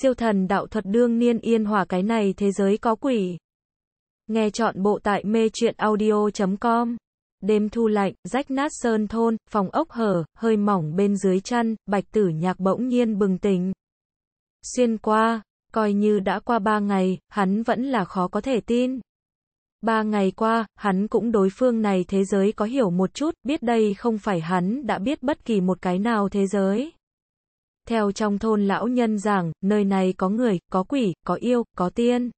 siêu thần đạo thuật đương niên yên hòa cái này thế giới có quỷ. Nghe chọn bộ tại mê truyện audio.com. Đêm thu lạnh, rách nát sơn thôn, phòng ốc hở, hơi mỏng bên dưới chăn, bạch tử nhạc bỗng nhiên bừng tỉnh. Xuyên qua, coi như đã qua ba ngày, hắn vẫn là khó có thể tin. Ba ngày qua, hắn cũng đối phương này thế giới có hiểu một chút, biết đây không phải hắn đã biết bất kỳ một cái nào thế giới theo trong thôn lão nhân giảng, nơi này có người, có quỷ, có yêu, có tiên.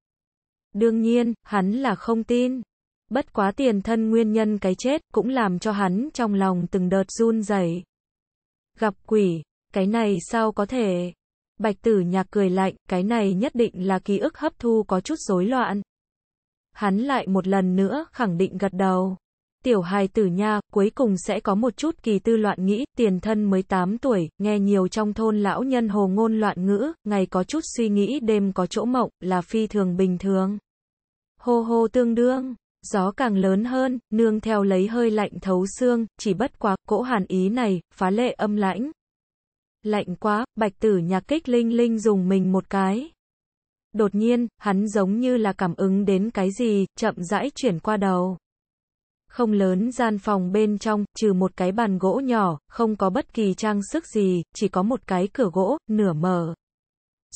Đương nhiên, hắn là không tin. Bất quá tiền thân nguyên nhân cái chết cũng làm cho hắn trong lòng từng đợt run rẩy. Gặp quỷ, cái này sao có thể? Bạch tử nhạc cười lạnh, cái này nhất định là ký ức hấp thu có chút rối loạn. Hắn lại một lần nữa khẳng định gật đầu tiểu hài tử nha, cuối cùng sẽ có một chút kỳ tư loạn nghĩ, tiền thân mới 18 tuổi, nghe nhiều trong thôn lão nhân hồ ngôn loạn ngữ, ngày có chút suy nghĩ đêm có chỗ mộng, là phi thường bình thường. Hô hô tương đương, gió càng lớn hơn, nương theo lấy hơi lạnh thấu xương, chỉ bất quá, cỗ hàn ý này, phá lệ âm lãnh. Lạnh quá, bạch tử nhạc kích linh linh dùng mình một cái. Đột nhiên, hắn giống như là cảm ứng đến cái gì, chậm rãi chuyển qua đầu không lớn gian phòng bên trong, trừ một cái bàn gỗ nhỏ, không có bất kỳ trang sức gì, chỉ có một cái cửa gỗ, nửa mở.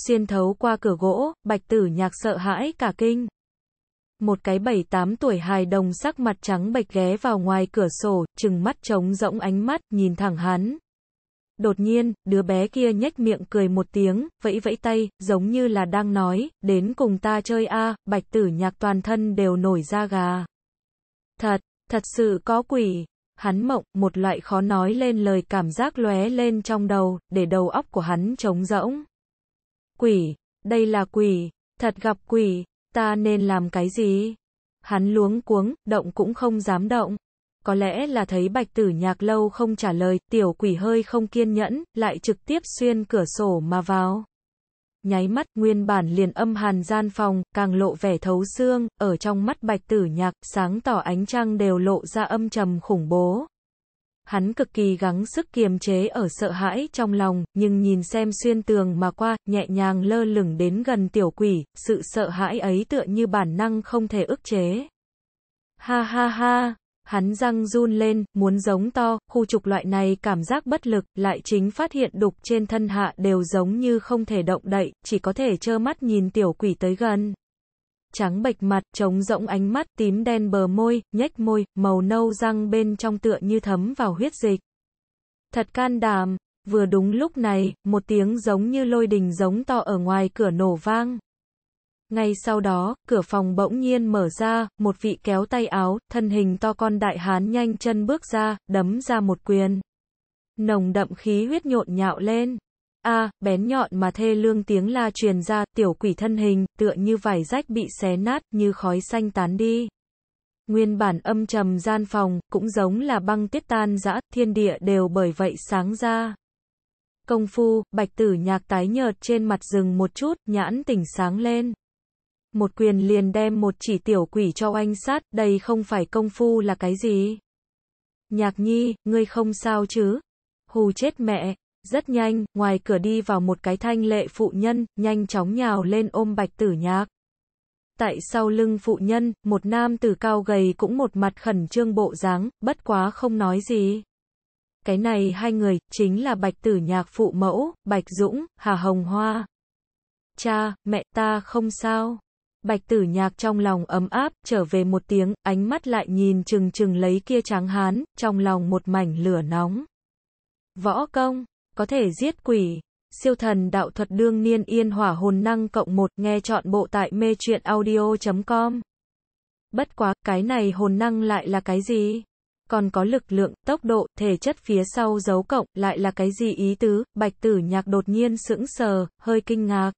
Xuyên thấu qua cửa gỗ, bạch tử nhạc sợ hãi cả kinh. Một cái bảy tám tuổi hài đồng sắc mặt trắng bạch ghé vào ngoài cửa sổ, trừng mắt trống rỗng ánh mắt, nhìn thẳng hắn. Đột nhiên, đứa bé kia nhếch miệng cười một tiếng, vẫy vẫy tay, giống như là đang nói, đến cùng ta chơi a bạch tử nhạc toàn thân đều nổi da gà. Thật, Thật sự có quỷ. Hắn mộng, một loại khó nói lên lời cảm giác lóe lên trong đầu, để đầu óc của hắn trống rỗng. Quỷ, đây là quỷ, thật gặp quỷ, ta nên làm cái gì? Hắn luống cuống, động cũng không dám động. Có lẽ là thấy bạch tử nhạc lâu không trả lời, tiểu quỷ hơi không kiên nhẫn, lại trực tiếp xuyên cửa sổ mà vào nháy mắt nguyên bản liền âm hàn gian phòng, càng lộ vẻ thấu xương, ở trong mắt bạch tử nhạc, sáng tỏ ánh trăng đều lộ ra âm trầm khủng bố. Hắn cực kỳ gắng sức kiềm chế ở sợ hãi trong lòng, nhưng nhìn xem xuyên tường mà qua, nhẹ nhàng lơ lửng đến gần tiểu quỷ, sự sợ hãi ấy tựa như bản năng không thể ức chế. Ha ha ha, hắn răng run lên, muốn giống to, khu trục loại này cảm giác bất lực, lại chính phát hiện đục trên thân hạ đều giống như không thể động đậy, chỉ có thể trơ mắt nhìn tiểu quỷ tới gần. Trắng bệch mặt, trống rỗng ánh mắt, tím đen bờ môi, nhếch môi, màu nâu răng bên trong tựa như thấm vào huyết dịch. Thật can đảm, vừa đúng lúc này, một tiếng giống như lôi đình giống to ở ngoài cửa nổ vang. Ngay sau đó, cửa phòng bỗng nhiên mở ra, một vị kéo tay áo, thân hình to con đại hán nhanh chân bước ra, đấm ra một quyền. Nồng đậm khí huyết nhộn nhạo lên. A, bén nhọn mà thê lương tiếng la truyền ra, tiểu quỷ thân hình, tựa như vải rách bị xé nát, như khói xanh tán đi. Nguyên bản âm trầm gian phòng, cũng giống là băng tiết tan dã thiên địa đều bởi vậy sáng ra. Công phu, bạch tử nhạc tái nhợt trên mặt rừng một chút, nhãn tỉnh sáng lên một quyền liền đem một chỉ tiểu quỷ cho oanh sát, đây không phải công phu là cái gì. Nhạc nhi, ngươi không sao chứ? Hù chết mẹ, rất nhanh, ngoài cửa đi vào một cái thanh lệ phụ nhân, nhanh chóng nhào lên ôm bạch tử nhạc. Tại sau lưng phụ nhân, một nam tử cao gầy cũng một mặt khẩn trương bộ dáng, bất quá không nói gì. Cái này hai người, chính là bạch tử nhạc phụ mẫu, bạch dũng, hà hồng hoa. Cha, mẹ ta không sao. Bạch tử nhạc trong lòng ấm áp, trở về một tiếng, ánh mắt lại nhìn chừng chừng lấy kia tráng hán, trong lòng một mảnh lửa nóng. Võ công, có thể giết quỷ. Siêu thần đạo thuật đương niên yên hỏa hồn năng cộng một nghe chọn bộ tại mê truyện audio.com. Bất quá, cái này hồn năng lại là cái gì? Còn có lực lượng, tốc độ, thể chất phía sau giấu cộng, lại là cái gì ý tứ? Bạch tử nhạc đột nhiên sững sờ, hơi kinh ngạc.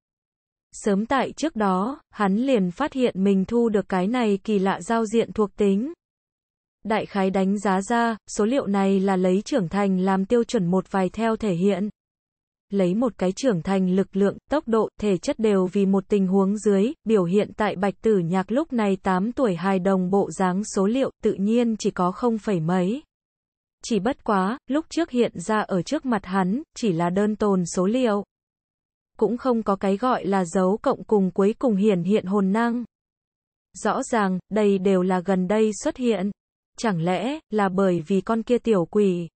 Sớm tại trước đó, hắn liền phát hiện mình thu được cái này kỳ lạ giao diện thuộc tính. Đại khái đánh giá ra, số liệu này là lấy trưởng thành làm tiêu chuẩn một vài theo thể hiện. Lấy một cái trưởng thành lực lượng, tốc độ, thể chất đều vì một tình huống dưới, biểu hiện tại bạch tử nhạc lúc này 8 tuổi hài đồng bộ dáng số liệu, tự nhiên chỉ có không phẩy mấy. Chỉ bất quá, lúc trước hiện ra ở trước mặt hắn, chỉ là đơn tồn số liệu cũng không có cái gọi là dấu cộng cùng cuối cùng hiển hiện hồn năng. Rõ ràng, đây đều là gần đây xuất hiện. Chẳng lẽ, là bởi vì con kia tiểu quỷ.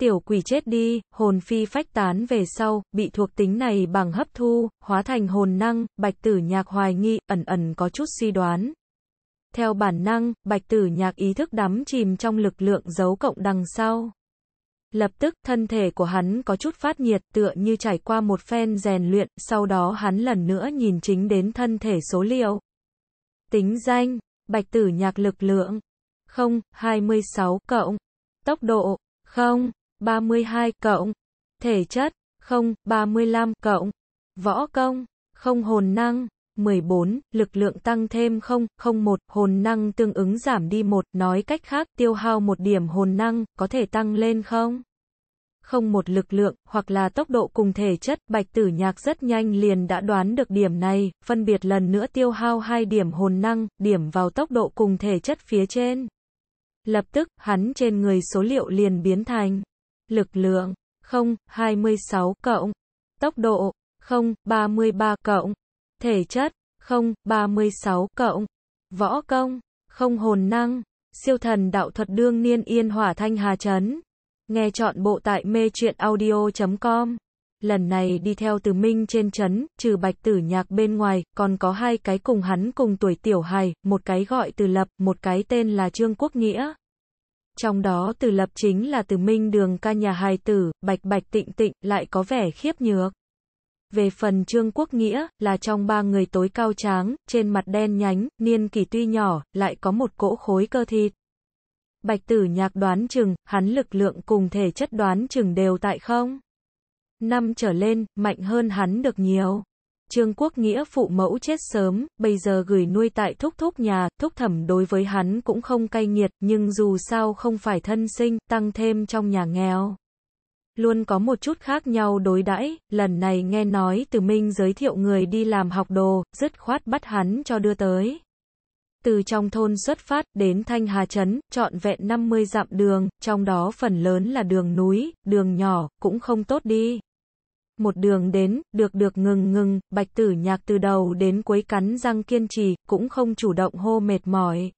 Tiểu quỷ chết đi, hồn phi phách tán về sau, bị thuộc tính này bằng hấp thu, hóa thành hồn năng, bạch tử nhạc hoài nghi, ẩn ẩn có chút suy đoán. Theo bản năng, bạch tử nhạc ý thức đắm chìm trong lực lượng dấu cộng đằng sau. Lập tức, thân thể của hắn có chút phát nhiệt tựa như trải qua một phen rèn luyện, sau đó hắn lần nữa nhìn chính đến thân thể số liệu. Tính danh, bạch tử nhạc lực lượng, 0, 26, cộng, tốc độ, 0, 32, cộng, thể chất, 0, 35, cộng, võ công, không hồn năng, 14. Lực lượng tăng thêm 0, 01, hồn năng tương ứng giảm đi 1, nói cách khác, tiêu hao một điểm hồn năng, có thể tăng lên không? Không một lực lượng, hoặc là tốc độ cùng thể chất, bạch tử nhạc rất nhanh liền đã đoán được điểm này, phân biệt lần nữa tiêu hao hai điểm hồn năng, điểm vào tốc độ cùng thể chất phía trên. Lập tức, hắn trên người số liệu liền biến thành lực lượng 0, 26 cộng, tốc độ 0, 33 cộng, thể chất, không, 36, cộng, võ công, không hồn năng, siêu thần đạo thuật đương niên yên hỏa thanh hà chấn. Nghe chọn bộ tại mê truyện audio.com. Lần này đi theo từ Minh trên chấn, trừ bạch tử nhạc bên ngoài, còn có hai cái cùng hắn cùng tuổi tiểu hài, một cái gọi từ lập, một cái tên là Trương Quốc Nghĩa. Trong đó từ lập chính là từ Minh đường ca nhà hài tử, bạch bạch tịnh tịnh, lại có vẻ khiếp nhược. Về phần Trương Quốc Nghĩa, là trong ba người tối cao tráng, trên mặt đen nhánh, niên kỷ tuy nhỏ, lại có một cỗ khối cơ thịt. Bạch tử nhạc đoán chừng, hắn lực lượng cùng thể chất đoán chừng đều tại không. Năm trở lên, mạnh hơn hắn được nhiều. Trương Quốc Nghĩa phụ mẫu chết sớm, bây giờ gửi nuôi tại thúc thúc nhà, thúc thẩm đối với hắn cũng không cay nghiệt, nhưng dù sao không phải thân sinh, tăng thêm trong nhà nghèo luôn có một chút khác nhau đối đãi lần này nghe nói từ Minh giới thiệu người đi làm học đồ, dứt khoát bắt hắn cho đưa tới. Từ trong thôn xuất phát đến Thanh Hà Trấn, trọn vẹn 50 dặm đường, trong đó phần lớn là đường núi, đường nhỏ, cũng không tốt đi. Một đường đến, được được ngừng ngừng, bạch tử nhạc từ đầu đến cuối cắn răng kiên trì, cũng không chủ động hô mệt mỏi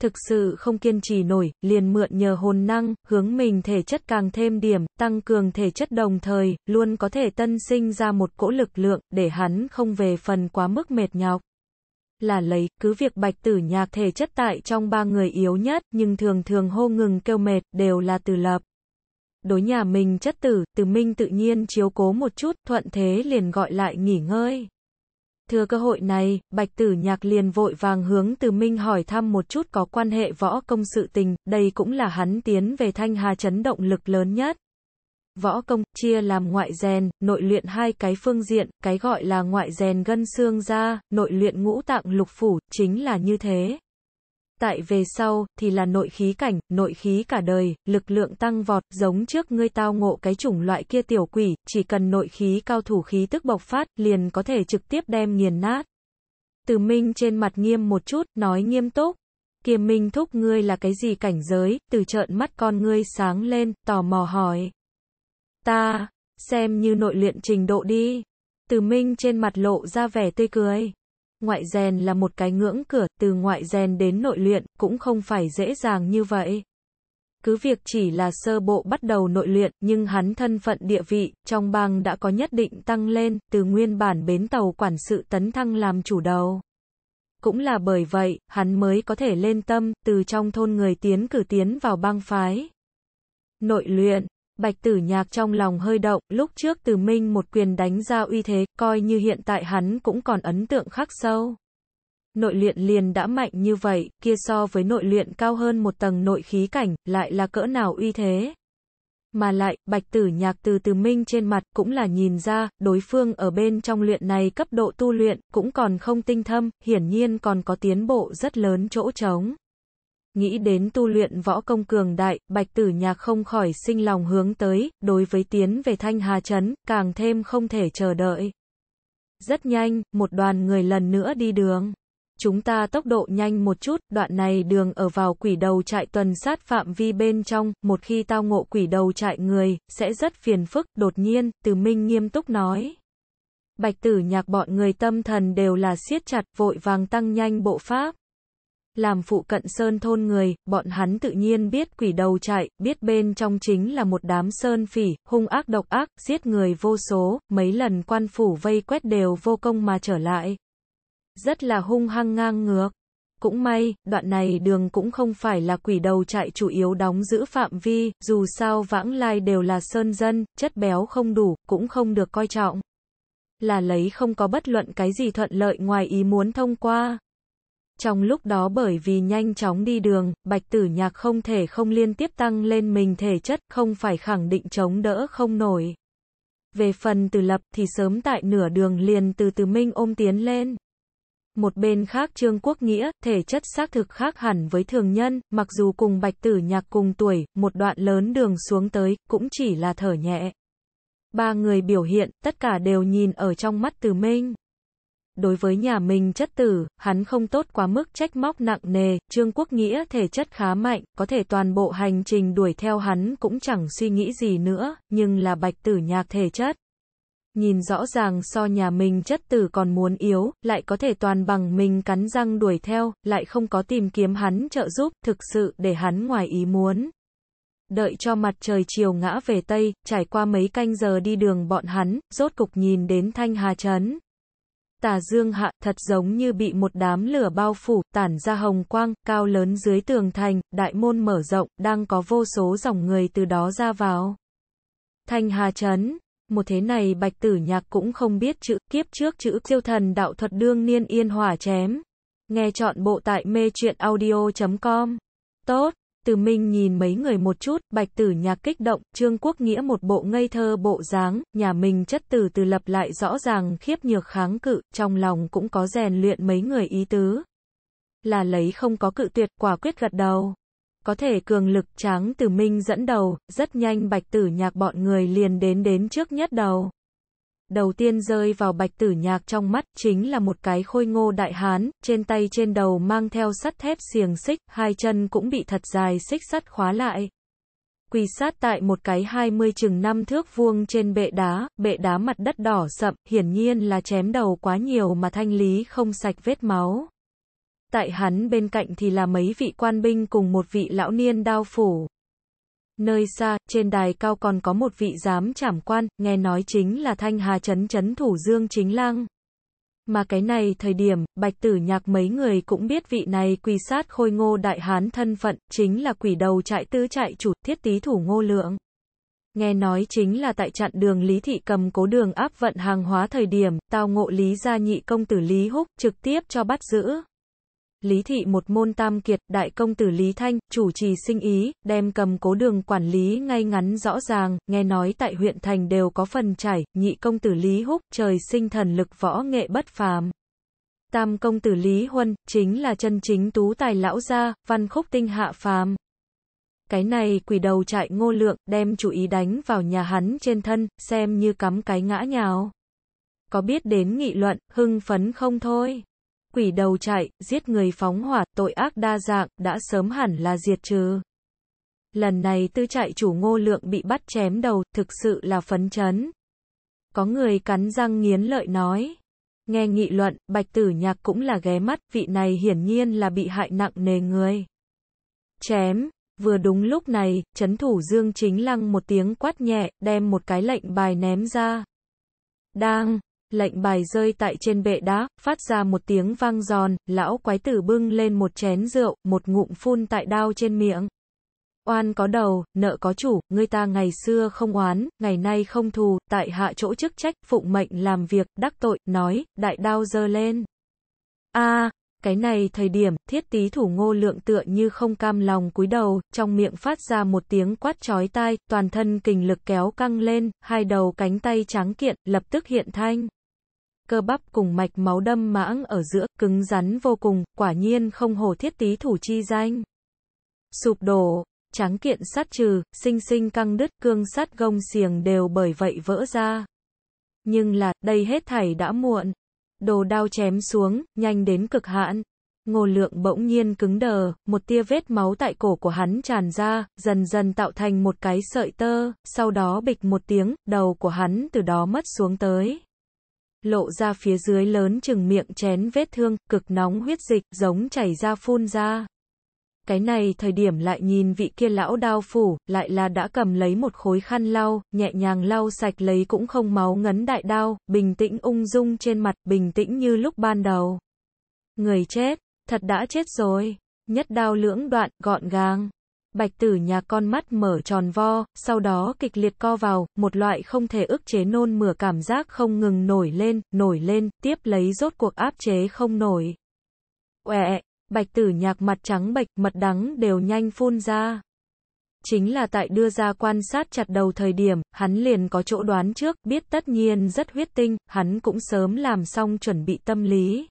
thực sự không kiên trì nổi, liền mượn nhờ hồn năng, hướng mình thể chất càng thêm điểm, tăng cường thể chất đồng thời, luôn có thể tân sinh ra một cỗ lực lượng, để hắn không về phần quá mức mệt nhọc là lấy, cứ việc bạch tử nhạc thể chất tại trong ba người yếu nhất, nhưng thường thường hô ngừng kêu mệt, đều là từ lập. Đối nhà mình chất tử, từ minh tự nhiên chiếu cố một chút, thuận thế liền gọi lại nghỉ ngơi. Thừa cơ hội này, Bạch Tử Nhạc liền vội vàng hướng Từ Minh hỏi thăm một chút có quan hệ võ công sự tình, đây cũng là hắn tiến về Thanh Hà chấn động lực lớn nhất. Võ công, chia làm ngoại rèn, nội luyện hai cái phương diện, cái gọi là ngoại rèn gân xương ra, nội luyện ngũ tạng lục phủ, chính là như thế tại về sau, thì là nội khí cảnh, nội khí cả đời, lực lượng tăng vọt, giống trước ngươi tao ngộ cái chủng loại kia tiểu quỷ, chỉ cần nội khí cao thủ khí tức bộc phát, liền có thể trực tiếp đem nghiền nát. Từ Minh trên mặt nghiêm một chút, nói nghiêm túc. kiềm Minh thúc ngươi là cái gì cảnh giới, từ trợn mắt con ngươi sáng lên, tò mò hỏi. Ta, xem như nội luyện trình độ đi. Từ Minh trên mặt lộ ra vẻ tươi cười. Ngoại rèn là một cái ngưỡng cửa, từ ngoại rèn đến nội luyện cũng không phải dễ dàng như vậy. Cứ việc chỉ là sơ bộ bắt đầu nội luyện, nhưng hắn thân phận địa vị trong bang đã có nhất định tăng lên, từ nguyên bản bến tàu quản sự tấn thăng làm chủ đầu. Cũng là bởi vậy, hắn mới có thể lên tâm, từ trong thôn người tiến cử tiến vào bang phái. Nội luyện Bạch tử nhạc trong lòng hơi động, lúc trước từ minh một quyền đánh ra uy thế, coi như hiện tại hắn cũng còn ấn tượng khắc sâu. Nội luyện liền đã mạnh như vậy, kia so với nội luyện cao hơn một tầng nội khí cảnh, lại là cỡ nào uy thế. Mà lại, bạch tử nhạc từ từ minh trên mặt cũng là nhìn ra, đối phương ở bên trong luyện này cấp độ tu luyện, cũng còn không tinh thâm, hiển nhiên còn có tiến bộ rất lớn chỗ trống. Nghĩ đến tu luyện võ công cường đại, Bạch Tử Nhạc không khỏi sinh lòng hướng tới, đối với tiến về Thanh Hà chấn càng thêm không thể chờ đợi. Rất nhanh, một đoàn người lần nữa đi đường. Chúng ta tốc độ nhanh một chút, đoạn này đường ở vào quỷ đầu trại tuần sát phạm vi bên trong, một khi tao ngộ quỷ đầu trại người, sẽ rất phiền phức, đột nhiên, từ minh nghiêm túc nói. Bạch tử nhạc bọn người tâm thần đều là siết chặt, vội vàng tăng nhanh bộ pháp làm phụ cận sơn thôn người, bọn hắn tự nhiên biết quỷ đầu chạy, biết bên trong chính là một đám sơn phỉ, hung ác độc ác, giết người vô số, mấy lần quan phủ vây quét đều vô công mà trở lại. Rất là hung hăng ngang ngược. Cũng may, đoạn này đường cũng không phải là quỷ đầu chạy chủ yếu đóng giữ phạm vi, dù sao vãng lai đều là sơn dân, chất béo không đủ, cũng không được coi trọng. Là lấy không có bất luận cái gì thuận lợi ngoài ý muốn thông qua, trong lúc đó bởi vì nhanh chóng đi đường, bạch tử nhạc không thể không liên tiếp tăng lên mình thể chất, không phải khẳng định chống đỡ không nổi. Về phần từ lập thì sớm tại nửa đường liền từ từ minh ôm tiến lên. Một bên khác Trương Quốc Nghĩa, thể chất xác thực khác hẳn với thường nhân, mặc dù cùng bạch tử nhạc cùng tuổi, một đoạn lớn đường xuống tới, cũng chỉ là thở nhẹ. Ba người biểu hiện, tất cả đều nhìn ở trong mắt từ minh đối với nhà mình chất tử, hắn không tốt quá mức trách móc nặng nề, Trương Quốc Nghĩa thể chất khá mạnh, có thể toàn bộ hành trình đuổi theo hắn cũng chẳng suy nghĩ gì nữa, nhưng là bạch tử nhạc thể chất. Nhìn rõ ràng so nhà mình chất tử còn muốn yếu, lại có thể toàn bằng mình cắn răng đuổi theo, lại không có tìm kiếm hắn trợ giúp, thực sự để hắn ngoài ý muốn. Đợi cho mặt trời chiều ngã về Tây, trải qua mấy canh giờ đi đường bọn hắn, rốt cục nhìn đến Thanh Hà Trấn tà dương hạ, thật giống như bị một đám lửa bao phủ, tản ra hồng quang, cao lớn dưới tường thành, đại môn mở rộng, đang có vô số dòng người từ đó ra vào. Thanh Hà Trấn Một thế này bạch tử nhạc cũng không biết chữ, kiếp trước chữ siêu thần đạo thuật đương niên yên hỏa chém. Nghe chọn bộ tại mê truyện audio.com Tốt! Từ Minh nhìn mấy người một chút, Bạch Tử Nhạc kích động, Trương Quốc Nghĩa một bộ ngây thơ bộ dáng, nhà mình chất tử từ lập lại rõ ràng khiếp nhược kháng cự, trong lòng cũng có rèn luyện mấy người ý tứ. Là lấy không có cự tuyệt, quả quyết gật đầu. Có thể cường lực tráng Từ Minh dẫn đầu, rất nhanh Bạch Tử Nhạc bọn người liền đến đến trước nhất đầu đầu tiên rơi vào bạch tử nhạc trong mắt, chính là một cái khôi ngô đại hán, trên tay trên đầu mang theo sắt thép xiềng xích, hai chân cũng bị thật dài xích sắt khóa lại. Quỳ sát tại một cái 20 chừng năm thước vuông trên bệ đá, bệ đá mặt đất đỏ sậm, hiển nhiên là chém đầu quá nhiều mà thanh lý không sạch vết máu. Tại hắn bên cạnh thì là mấy vị quan binh cùng một vị lão niên đao phủ. Nơi xa, trên đài cao còn có một vị giám trảm quan, nghe nói chính là Thanh Hà Trấn Trấn Thủ Dương Chính Lang. Mà cái này thời điểm, bạch tử nhạc mấy người cũng biết vị này quỳ sát khôi ngô đại hán thân phận, chính là quỷ đầu trại tứ trại chủ thiết tí thủ ngô lượng. Nghe nói chính là tại chặn đường Lý Thị cầm cố đường áp vận hàng hóa thời điểm, tao ngộ Lý gia nhị công tử Lý Húc, trực tiếp cho bắt giữ. Lý thị một môn tam kiệt, đại công tử Lý Thanh, chủ trì sinh ý, đem cầm cố đường quản lý ngay ngắn rõ ràng, nghe nói tại huyện thành đều có phần trải, nhị công tử Lý Húc, trời sinh thần lực võ nghệ bất phàm. Tam công tử Lý Huân, chính là chân chính tú tài lão gia, văn khúc tinh hạ phàm. Cái này quỷ đầu chạy ngô lượng, đem chủ ý đánh vào nhà hắn trên thân, xem như cắm cái ngã nhào. Có biết đến nghị luận, hưng phấn không thôi quỷ đầu chạy, giết người phóng hỏa, tội ác đa dạng, đã sớm hẳn là diệt trừ. Lần này tư trại chủ ngô lượng bị bắt chém đầu, thực sự là phấn chấn. Có người cắn răng nghiến lợi nói. Nghe nghị luận, bạch tử nhạc cũng là ghé mắt, vị này hiển nhiên là bị hại nặng nề người. Chém, vừa đúng lúc này, chấn thủ dương chính lăng một tiếng quát nhẹ, đem một cái lệnh bài ném ra. Đang, Lệnh bài rơi tại trên bệ đá, phát ra một tiếng vang giòn, lão quái tử bưng lên một chén rượu, một ngụm phun tại đao trên miệng. Oan có đầu, nợ có chủ, người ta ngày xưa không oán, ngày nay không thù, tại hạ chỗ chức trách, phụng mệnh làm việc, đắc tội, nói, đại đao dơ lên. a cái này thời điểm, thiết tí thủ ngô lượng tựa như không cam lòng cúi đầu, trong miệng phát ra một tiếng quát chói tai, toàn thân kình lực kéo căng lên, hai đầu cánh tay trắng kiện, lập tức hiện thanh cơ bắp cùng mạch máu đâm mãng ở giữa, cứng rắn vô cùng, quả nhiên không hổ thiết tí thủ chi danh. Sụp đổ, tráng kiện sát trừ, sinh sinh căng đứt, cương sắt gông xiềng đều bởi vậy vỡ ra. Nhưng là, đây hết thảy đã muộn. Đồ đao chém xuống, nhanh đến cực hạn. Ngô lượng bỗng nhiên cứng đờ, một tia vết máu tại cổ của hắn tràn ra, dần dần tạo thành một cái sợi tơ, sau đó bịch một tiếng, đầu của hắn từ đó mất xuống tới lộ ra phía dưới lớn chừng miệng chén vết thương, cực nóng huyết dịch, giống chảy ra phun ra. Cái này thời điểm lại nhìn vị kia lão đao phủ, lại là đã cầm lấy một khối khăn lau, nhẹ nhàng lau sạch lấy cũng không máu ngấn đại đao, bình tĩnh ung dung trên mặt, bình tĩnh như lúc ban đầu. Người chết, thật đã chết rồi, nhất đao lưỡng đoạn, gọn gàng. Bạch tử nhà con mắt mở tròn vo, sau đó kịch liệt co vào, một loại không thể ức chế nôn mửa cảm giác không ngừng nổi lên, nổi lên, tiếp lấy rốt cuộc áp chế không nổi. Uẹ, bạch tử nhạc mặt trắng bạch mật đắng đều nhanh phun ra. Chính là tại đưa ra quan sát chặt đầu thời điểm, hắn liền có chỗ đoán trước, biết tất nhiên rất huyết tinh, hắn cũng sớm làm xong chuẩn bị tâm lý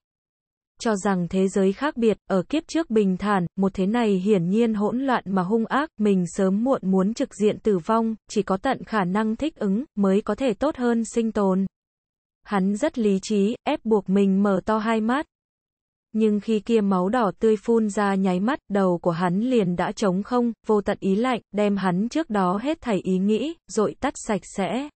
cho rằng thế giới khác biệt, ở kiếp trước bình thản, một thế này hiển nhiên hỗn loạn mà hung ác, mình sớm muộn muốn trực diện tử vong, chỉ có tận khả năng thích ứng, mới có thể tốt hơn sinh tồn. Hắn rất lý trí, ép buộc mình mở to hai mắt. Nhưng khi kia máu đỏ tươi phun ra nháy mắt, đầu của hắn liền đã trống không, vô tận ý lạnh, đem hắn trước đó hết thảy ý nghĩ, rồi tắt sạch sẽ.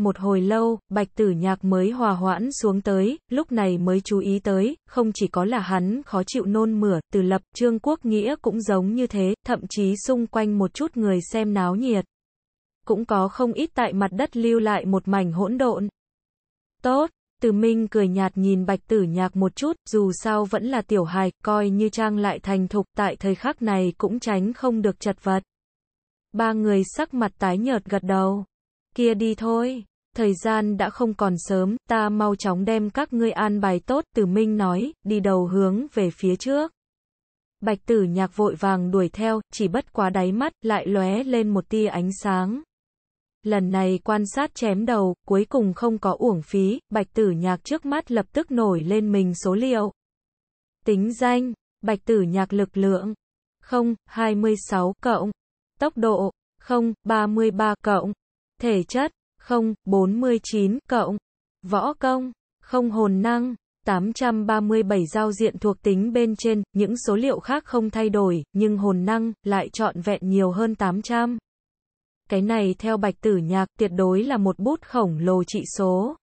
Một hồi lâu, bạch tử nhạc mới hòa hoãn xuống tới, lúc này mới chú ý tới, không chỉ có là hắn khó chịu nôn mửa, từ lập, trương quốc nghĩa cũng giống như thế, thậm chí xung quanh một chút người xem náo nhiệt. Cũng có không ít tại mặt đất lưu lại một mảnh hỗn độn. Tốt, từ Minh cười nhạt nhìn Bạch Tử Nhạc một chút, dù sao vẫn là tiểu hài, coi như trang lại thành thục, tại thời khắc này cũng tránh không được chật vật. Ba người sắc mặt tái nhợt gật đầu. Kia đi thôi thời gian đã không còn sớm, ta mau chóng đem các ngươi an bài tốt, tử minh nói, đi đầu hướng về phía trước. Bạch tử nhạc vội vàng đuổi theo, chỉ bất quá đáy mắt, lại lóe lên một tia ánh sáng. Lần này quan sát chém đầu, cuối cùng không có uổng phí, bạch tử nhạc trước mắt lập tức nổi lên mình số liệu. Tính danh, bạch tử nhạc lực lượng, 0, 26, cộng, tốc độ, 0, 33, cộng, thể chất, 0, 49, cộng, võ công, không hồn năng, 837 giao diện thuộc tính bên trên, những số liệu khác không thay đổi, nhưng hồn năng lại trọn vẹn nhiều hơn 800. Cái này theo bạch tử nhạc tuyệt đối là một bút khổng lồ trị số.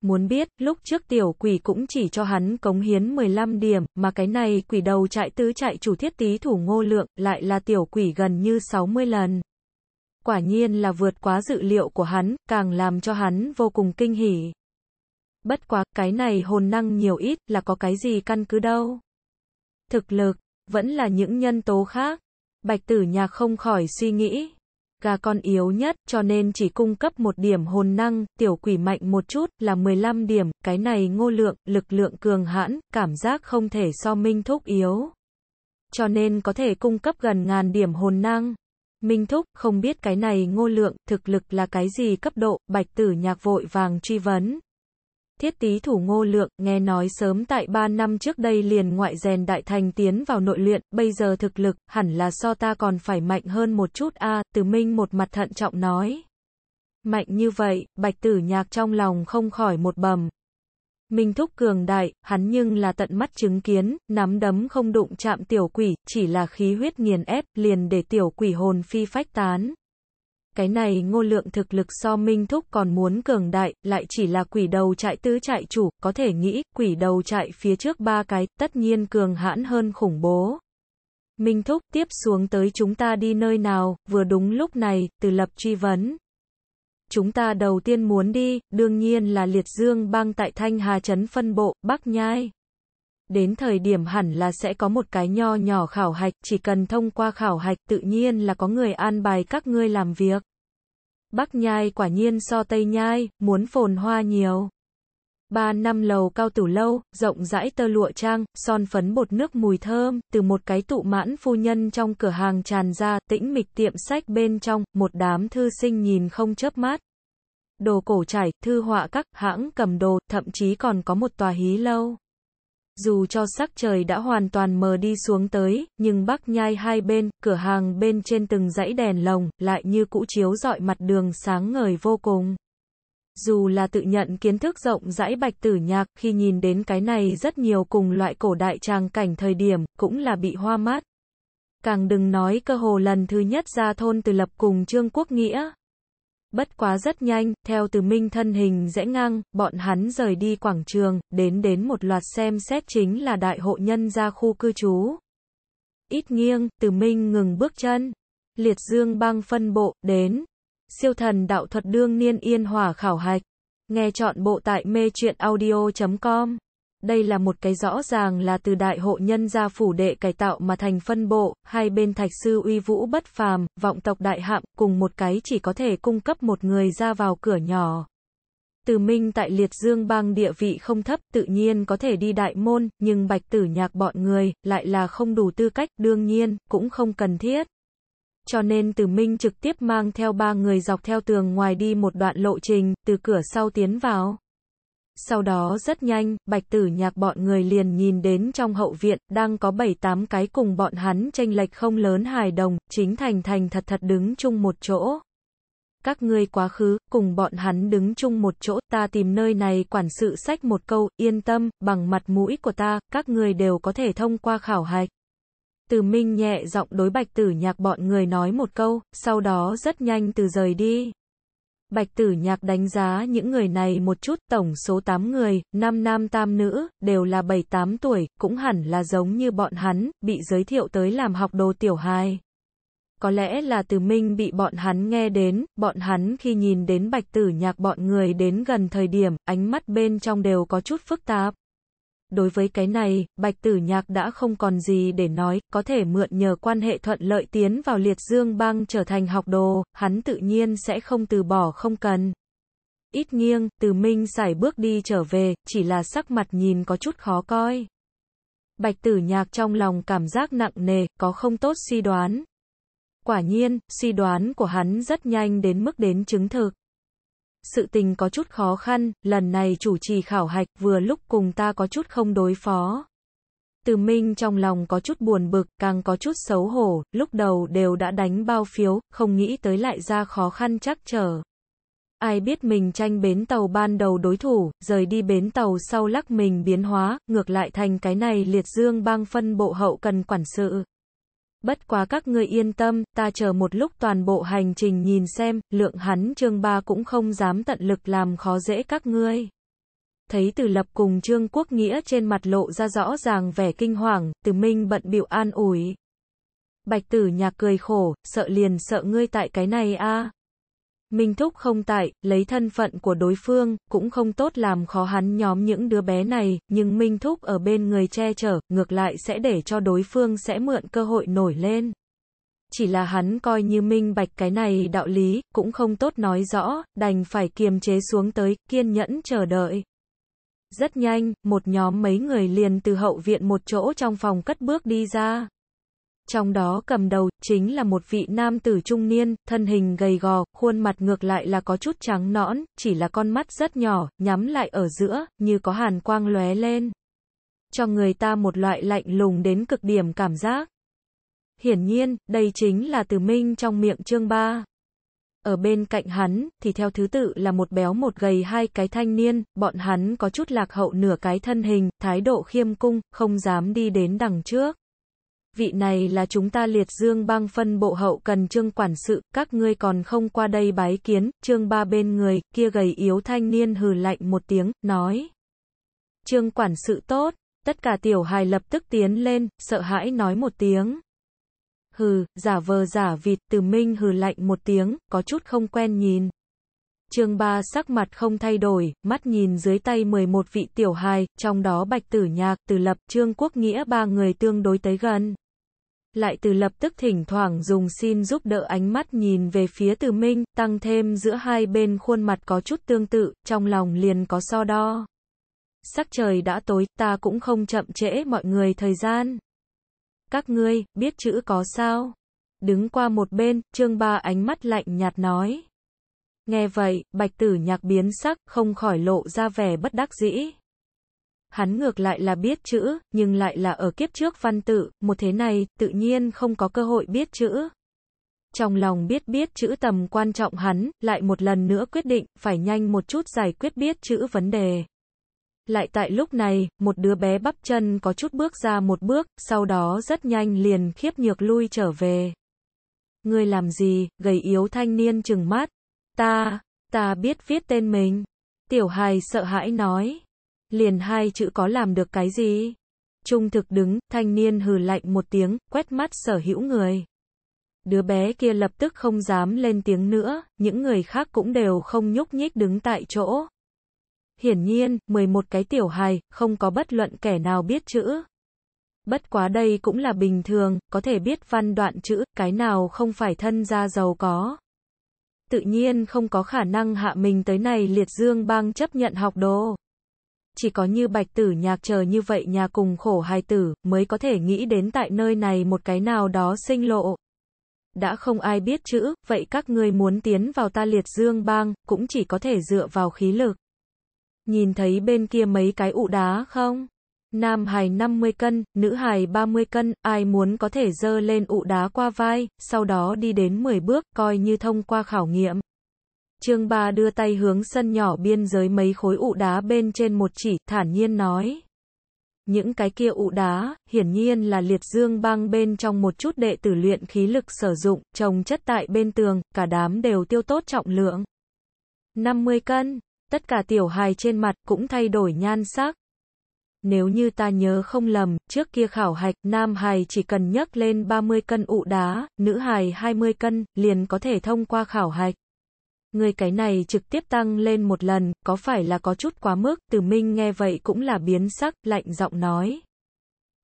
Muốn biết, lúc trước tiểu quỷ cũng chỉ cho hắn cống hiến 15 điểm, mà cái này quỷ đầu chạy tứ chạy chủ thiết tí thủ ngô lượng, lại là tiểu quỷ gần như 60 lần quả nhiên là vượt quá dự liệu của hắn, càng làm cho hắn vô cùng kinh hỉ. Bất quá, cái này hồn năng nhiều ít là có cái gì căn cứ đâu. Thực lực, vẫn là những nhân tố khác. Bạch tử nhạc không khỏi suy nghĩ. Gà con yếu nhất, cho nên chỉ cung cấp một điểm hồn năng, tiểu quỷ mạnh một chút, là 15 điểm, cái này ngô lượng, lực lượng cường hãn, cảm giác không thể so minh thúc yếu. Cho nên có thể cung cấp gần ngàn điểm hồn năng. Minh Thúc không biết cái này ngô lượng, thực lực là cái gì cấp độ, bạch tử nhạc vội vàng truy vấn. Thiết tí thủ ngô lượng, nghe nói sớm tại 3 năm trước đây liền ngoại rèn đại thành tiến vào nội luyện, bây giờ thực lực, hẳn là so ta còn phải mạnh hơn một chút a à, từ minh một mặt thận trọng nói. Mạnh như vậy, bạch tử nhạc trong lòng không khỏi một bầm, Minh Thúc cường đại, hắn nhưng là tận mắt chứng kiến, nắm đấm không đụng chạm tiểu quỷ, chỉ là khí huyết nghiền ép, liền để tiểu quỷ hồn phi phách tán. Cái này ngô lượng thực lực so Minh Thúc còn muốn cường đại, lại chỉ là quỷ đầu chạy tứ chạy chủ, có thể nghĩ, quỷ đầu chạy phía trước ba cái, tất nhiên cường hãn hơn khủng bố. Minh Thúc tiếp xuống tới chúng ta đi nơi nào, vừa đúng lúc này, từ lập truy vấn chúng ta đầu tiên muốn đi, đương nhiên là Liệt Dương bang tại Thanh Hà Trấn phân bộ, Bắc Nhai. Đến thời điểm hẳn là sẽ có một cái nho nhỏ khảo hạch, chỉ cần thông qua khảo hạch tự nhiên là có người an bài các ngươi làm việc. Bắc Nhai quả nhiên so Tây Nhai, muốn phồn hoa nhiều. Ba năm lầu cao tủ lâu, rộng rãi tơ lụa trang, son phấn bột nước mùi thơm, từ một cái tụ mãn phu nhân trong cửa hàng tràn ra, tĩnh mịch tiệm sách bên trong, một đám thư sinh nhìn không chớp mắt. Đồ cổ trải, thư họa các hãng cầm đồ, thậm chí còn có một tòa hí lâu. Dù cho sắc trời đã hoàn toàn mờ đi xuống tới, nhưng bắc nhai hai bên, cửa hàng bên trên từng dãy đèn lồng, lại như cũ chiếu dọi mặt đường sáng ngời vô cùng. Dù là tự nhận kiến thức rộng rãi bạch tử nhạc, khi nhìn đến cái này rất nhiều cùng loại cổ đại trang cảnh thời điểm, cũng là bị hoa mát. Càng đừng nói cơ hồ lần thứ nhất ra thôn từ lập cùng Trương Quốc Nghĩa. Bất quá rất nhanh, theo từ minh thân hình rẽ ngang, bọn hắn rời đi quảng trường, đến đến một loạt xem xét chính là đại hộ nhân ra khu cư trú. Ít nghiêng, từ minh ngừng bước chân. Liệt dương băng phân bộ, đến. Siêu thần đạo thuật đương niên yên hòa khảo hạch. Nghe chọn bộ tại mê truyện audio.com. Đây là một cái rõ ràng là từ đại hộ nhân gia phủ đệ cải tạo mà thành phân bộ, hai bên thạch sư uy vũ bất phàm, vọng tộc đại hạm, cùng một cái chỉ có thể cung cấp một người ra vào cửa nhỏ. Từ Minh tại Liệt Dương bang địa vị không thấp, tự nhiên có thể đi đại môn, nhưng Bạch Tử Nhạc bọn người lại là không đủ tư cách, đương nhiên cũng không cần thiết cho nên Từ Minh trực tiếp mang theo ba người dọc theo tường ngoài đi một đoạn lộ trình, từ cửa sau tiến vào. Sau đó rất nhanh, bạch tử nhạc bọn người liền nhìn đến trong hậu viện, đang có 7-8 cái cùng bọn hắn tranh lệch không lớn hài đồng, chính thành thành thật thật đứng chung một chỗ. Các ngươi quá khứ, cùng bọn hắn đứng chung một chỗ, ta tìm nơi này quản sự sách một câu, yên tâm, bằng mặt mũi của ta, các ngươi đều có thể thông qua khảo hạch. Từ Minh nhẹ giọng đối Bạch Tử Nhạc bọn người nói một câu, sau đó rất nhanh từ rời đi. Bạch Tử Nhạc đánh giá những người này một chút, tổng số 8 người, 5 nam tam nữ, đều là 7-8 tuổi, cũng hẳn là giống như bọn hắn, bị giới thiệu tới làm học đồ tiểu hài. Có lẽ là từ minh bị bọn hắn nghe đến, bọn hắn khi nhìn đến bạch tử nhạc bọn người đến gần thời điểm, ánh mắt bên trong đều có chút phức tạp đối với cái này, Bạch Tử Nhạc đã không còn gì để nói, có thể mượn nhờ quan hệ thuận lợi tiến vào liệt dương bang trở thành học đồ, hắn tự nhiên sẽ không từ bỏ không cần. Ít nghiêng, từ minh xảy bước đi trở về, chỉ là sắc mặt nhìn có chút khó coi. Bạch tử nhạc trong lòng cảm giác nặng nề, có không tốt suy đoán. Quả nhiên, suy đoán của hắn rất nhanh đến mức đến chứng thực sự tình có chút khó khăn, lần này chủ trì khảo hạch vừa lúc cùng ta có chút không đối phó. Từ Minh trong lòng có chút buồn bực, càng có chút xấu hổ, lúc đầu đều đã đánh bao phiếu, không nghĩ tới lại ra khó khăn chắc trở. Ai biết mình tranh bến tàu ban đầu đối thủ, rời đi bến tàu sau lắc mình biến hóa, ngược lại thành cái này liệt dương bang phân bộ hậu cần quản sự. Bất quá các ngươi yên tâm, ta chờ một lúc toàn bộ hành trình nhìn xem, lượng hắn Trương Ba cũng không dám tận lực làm khó dễ các ngươi. Thấy Từ Lập cùng Trương Quốc Nghĩa trên mặt lộ ra rõ ràng vẻ kinh hoàng, Từ Minh bận biểu an ủi. Bạch Tử Nhạc cười khổ, sợ liền sợ ngươi tại cái này a. Minh Thúc không tại, lấy thân phận của đối phương, cũng không tốt làm khó hắn nhóm những đứa bé này, nhưng Minh Thúc ở bên người che chở, ngược lại sẽ để cho đối phương sẽ mượn cơ hội nổi lên. Chỉ là hắn coi như minh bạch cái này đạo lý, cũng không tốt nói rõ, đành phải kiềm chế xuống tới, kiên nhẫn chờ đợi. Rất nhanh, một nhóm mấy người liền từ hậu viện một chỗ trong phòng cất bước đi ra trong đó cầm đầu chính là một vị nam tử trung niên, thân hình gầy gò, khuôn mặt ngược lại là có chút trắng nõn, chỉ là con mắt rất nhỏ, nhắm lại ở giữa, như có hàn quang lóe lên. Cho người ta một loại lạnh lùng đến cực điểm cảm giác. Hiển nhiên, đây chính là từ minh trong miệng chương ba. Ở bên cạnh hắn, thì theo thứ tự là một béo một gầy hai cái thanh niên, bọn hắn có chút lạc hậu nửa cái thân hình, thái độ khiêm cung, không dám đi đến đằng trước vị này là chúng ta liệt dương bang phân bộ hậu cần trương quản sự, các ngươi còn không qua đây bái kiến, trương ba bên người, kia gầy yếu thanh niên hừ lạnh một tiếng, nói. Trương quản sự tốt, tất cả tiểu hài lập tức tiến lên, sợ hãi nói một tiếng. Hừ, giả vờ giả vịt từ minh hừ lạnh một tiếng, có chút không quen nhìn. Trương Ba sắc mặt không thay đổi, mắt nhìn dưới tay 11 vị tiểu hài, trong đó Bạch Tử Nhạc, Từ Lập, Trương Quốc Nghĩa ba người tương đối tới gần. Lại Từ Lập tức thỉnh thoảng dùng xin giúp đỡ ánh mắt nhìn về phía Từ Minh, tăng thêm giữa hai bên khuôn mặt có chút tương tự, trong lòng liền có so đo. Sắc trời đã tối, ta cũng không chậm trễ mọi người thời gian. Các ngươi, biết chữ có sao? Đứng qua một bên, Trương Ba ánh mắt lạnh nhạt nói. Nghe vậy, bạch tử nhạc biến sắc, không khỏi lộ ra vẻ bất đắc dĩ. Hắn ngược lại là biết chữ, nhưng lại là ở kiếp trước văn tự, một thế này, tự nhiên không có cơ hội biết chữ. Trong lòng biết biết chữ tầm quan trọng hắn, lại một lần nữa quyết định, phải nhanh một chút giải quyết biết chữ vấn đề. Lại tại lúc này, một đứa bé bắp chân có chút bước ra một bước, sau đó rất nhanh liền khiếp nhược lui trở về. người làm gì, gầy yếu thanh niên chừng mát, Ta, ta biết viết tên mình. Tiểu hài sợ hãi nói. Liền hai chữ có làm được cái gì? Trung thực đứng, thanh niên hừ lạnh một tiếng, quét mắt sở hữu người. Đứa bé kia lập tức không dám lên tiếng nữa, những người khác cũng đều không nhúc nhích đứng tại chỗ. Hiển nhiên, 11 cái tiểu hài, không có bất luận kẻ nào biết chữ. Bất quá đây cũng là bình thường, có thể biết văn đoạn chữ, cái nào không phải thân gia giàu có tự nhiên không có khả năng hạ mình tới này liệt dương bang chấp nhận học đồ. Chỉ có như bạch tử nhạc chờ như vậy nhà cùng khổ hài tử mới có thể nghĩ đến tại nơi này một cái nào đó sinh lộ. Đã không ai biết chữ, vậy các ngươi muốn tiến vào ta liệt dương bang, cũng chỉ có thể dựa vào khí lực. Nhìn thấy bên kia mấy cái ụ đá không? Nam hài 50 cân, nữ hài 30 cân, ai muốn có thể dơ lên ụ đá qua vai, sau đó đi đến 10 bước, coi như thông qua khảo nghiệm. Trương Ba đưa tay hướng sân nhỏ biên giới mấy khối ụ đá bên trên một chỉ, thản nhiên nói. Những cái kia ụ đá, hiển nhiên là liệt dương băng bên trong một chút đệ tử luyện khí lực sử dụng, trồng chất tại bên tường, cả đám đều tiêu tốt trọng lượng. 50 cân, tất cả tiểu hài trên mặt cũng thay đổi nhan sắc, nếu như ta nhớ không lầm, trước kia khảo hạch, nam hài chỉ cần nhấc lên 30 cân ụ đá, nữ hài 20 cân, liền có thể thông qua khảo hạch. Người cái này trực tiếp tăng lên một lần, có phải là có chút quá mức, từ minh nghe vậy cũng là biến sắc, lạnh giọng nói.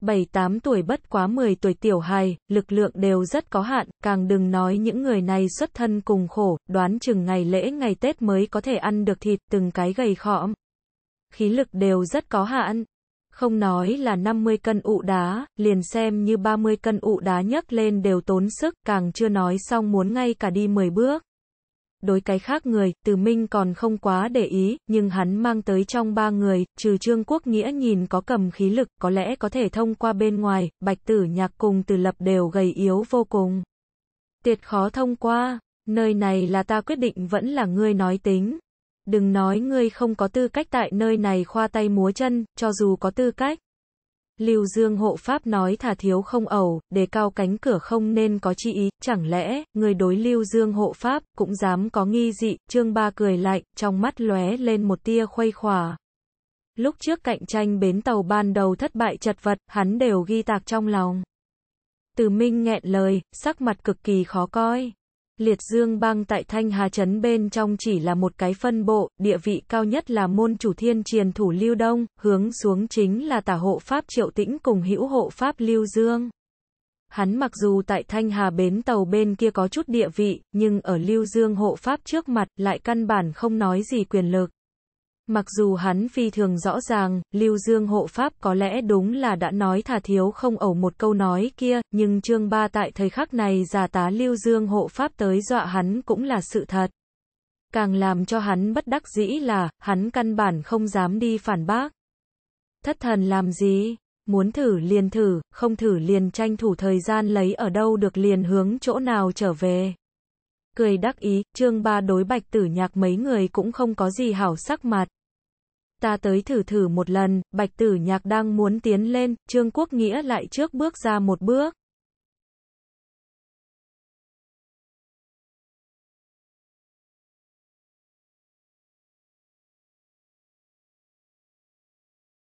7-8 tuổi bất quá 10 tuổi tiểu hài, lực lượng đều rất có hạn, càng đừng nói những người này xuất thân cùng khổ, đoán chừng ngày lễ ngày Tết mới có thể ăn được thịt từng cái gầy khõm. Khí lực đều rất có hạn, không nói là 50 cân ụ đá, liền xem như 30 cân ụ đá nhấc lên đều tốn sức, càng chưa nói xong muốn ngay cả đi 10 bước. Đối cái khác người, Từ Minh còn không quá để ý, nhưng hắn mang tới trong ba người, trừ Trương Quốc Nghĩa nhìn có cầm khí lực, có lẽ có thể thông qua bên ngoài, Bạch Tử Nhạc cùng Từ Lập đều gầy yếu vô cùng. Tiệt khó thông qua, nơi này là ta quyết định vẫn là ngươi nói tính đừng nói ngươi không có tư cách tại nơi này khoa tay múa chân, cho dù có tư cách. Lưu Dương hộ pháp nói thả thiếu không ẩu, đề cao cánh cửa không nên có chi ý, chẳng lẽ, người đối Lưu Dương hộ pháp, cũng dám có nghi dị, Trương Ba cười lạnh, trong mắt lóe lên một tia khuây khỏa. Lúc trước cạnh tranh bến tàu ban đầu thất bại chật vật, hắn đều ghi tạc trong lòng. Từ Minh nghẹn lời, sắc mặt cực kỳ khó coi. Liệt Dương Bang tại Thanh Hà Trấn bên trong chỉ là một cái phân bộ, địa vị cao nhất là môn chủ thiên triền thủ Lưu Đông, hướng xuống chính là tả hộ Pháp Triệu Tĩnh cùng hữu hộ Pháp Lưu Dương. Hắn mặc dù tại Thanh Hà bến tàu bên kia có chút địa vị, nhưng ở Lưu Dương hộ Pháp trước mặt lại căn bản không nói gì quyền lực. Mặc dù hắn phi thường rõ ràng, Lưu Dương hộ pháp có lẽ đúng là đã nói thà thiếu không ẩu một câu nói kia, nhưng chương ba tại thời khắc này giả tá Lưu Dương hộ pháp tới dọa hắn cũng là sự thật. Càng làm cho hắn bất đắc dĩ là, hắn căn bản không dám đi phản bác. Thất thần làm gì? Muốn thử liền thử, không thử liền tranh thủ thời gian lấy ở đâu được liền hướng chỗ nào trở về cười đắc ý, trương ba đối bạch tử nhạc mấy người cũng không có gì hảo sắc mặt. Ta tới thử thử một lần, bạch tử nhạc đang muốn tiến lên, trương quốc nghĩa lại trước bước ra một bước.